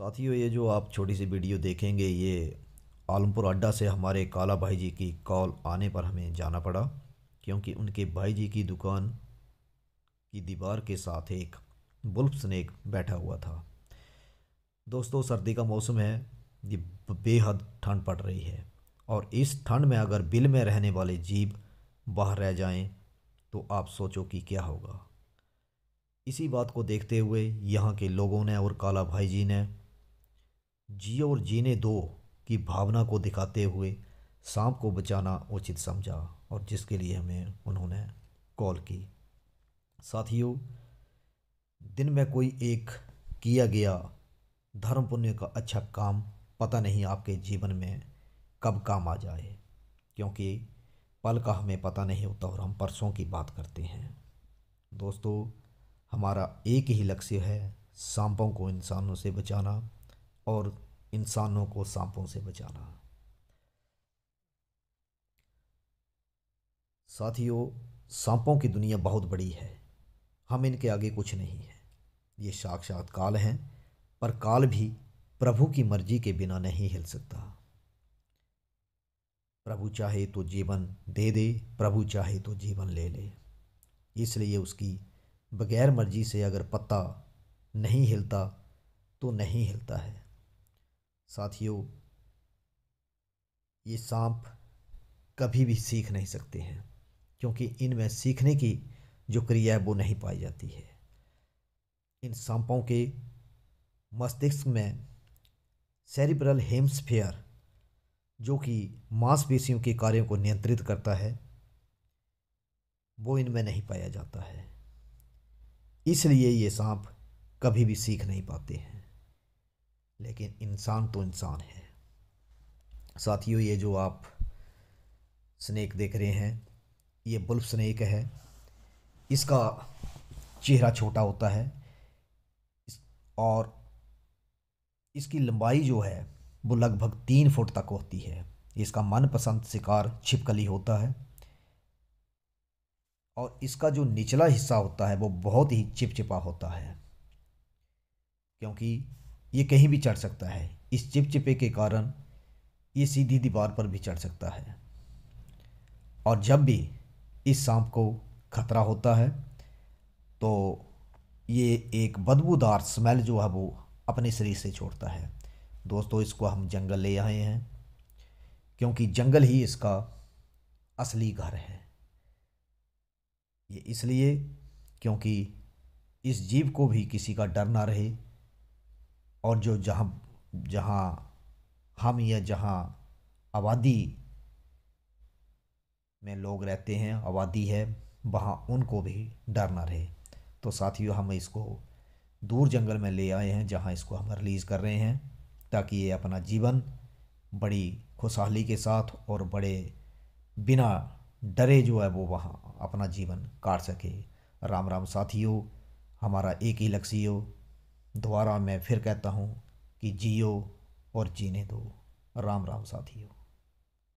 साथियों ये जो आप छोटी सी वीडियो देखेंगे ये आलमपुर अड्डा से हमारे काला भाई जी की कॉल आने पर हमें जाना पड़ा क्योंकि उनके भाई जी की दुकान की दीवार के साथ एक बुल्फ स्नैक बैठा हुआ था दोस्तों सर्दी का मौसम है ये बेहद ठंड पड़ रही है और इस ठंड में अगर बिल में रहने वाले जीव बाहर रह जाएं तो आप सोचो कि क्या होगा इसी बात को देखते हुए यहाँ के लोगों ने और काला भाई जी ने जियो और जीने दो की भावना को दिखाते हुए सांप को बचाना उचित समझा और जिसके लिए हमें उन्होंने कॉल की साथियों दिन में कोई एक किया गया धर्म पुण्य का अच्छा काम पता नहीं आपके जीवन में कब काम आ जाए क्योंकि पल का हमें पता नहीं होता और हम परसों की बात करते हैं दोस्तों हमारा एक ही लक्ष्य है सांपों को इंसानों से बचाना और इंसानों को सांपों से बचाना साथियों सांपों की दुनिया बहुत बड़ी है हम इनके आगे कुछ नहीं है ये साक्षात काल हैं पर काल भी प्रभु की मर्जी के बिना नहीं हिल सकता प्रभु चाहे तो जीवन दे दे प्रभु चाहे तो जीवन ले ले इसलिए उसकी बगैर मर्जी से अगर पत्ता नहीं हिलता तो नहीं हिलता है साथियों ये सांप कभी भी सीख नहीं सकते हैं क्योंकि इनमें सीखने की जो क्रिया है वो नहीं पाई जाती है इन सांपों के मस्तिष्क में सेरिब्रल हेम्सफेयर जो कि मांसपेशियों के कार्यों को नियंत्रित करता है वो इनमें नहीं पाया जाता है इसलिए ये सांप कभी भी सीख नहीं पाते हैं लेकिन इंसान तो इंसान है साथियों ये जो आप स्नेक देख रहे हैं ये बुल्फ स्नेक है इसका चेहरा छोटा होता है और इसकी लंबाई जो है वो लगभग तीन फुट तक होती है इसका मनपसंद शिकार छिपकली होता है और इसका जो निचला हिस्सा होता है वो बहुत ही चिपचिपा होता है क्योंकि ये कहीं भी चढ़ सकता है इस चिपचिपे के कारण ये सीधी दीवार पर भी चढ़ सकता है और जब भी इस सांप को खतरा होता है तो ये एक बदबूदार स्मेल जो है वो अपने शरीर से छोड़ता है दोस्तों इसको हम जंगल ले आए हैं क्योंकि जंगल ही इसका असली घर है ये इसलिए क्योंकि इस जीव को भी किसी का डर ना रहे और जो जहाँ जहाँ हम या जहाँ आबादी में लोग रहते हैं आबादी है वहाँ उनको भी डर ना रहे तो साथियों हम इसको दूर जंगल में ले आए हैं जहाँ इसको हम रिलीज़ कर रहे हैं ताकि ये अपना जीवन बड़ी खुशहाली के साथ और बड़े बिना डरे जो है वो वहाँ अपना जीवन काट सके राम राम साथियों हमारा एक ही लक्ष्य हो दोबारा मैं फिर कहता हूँ कि जियो और जीने दो राम राम साथियों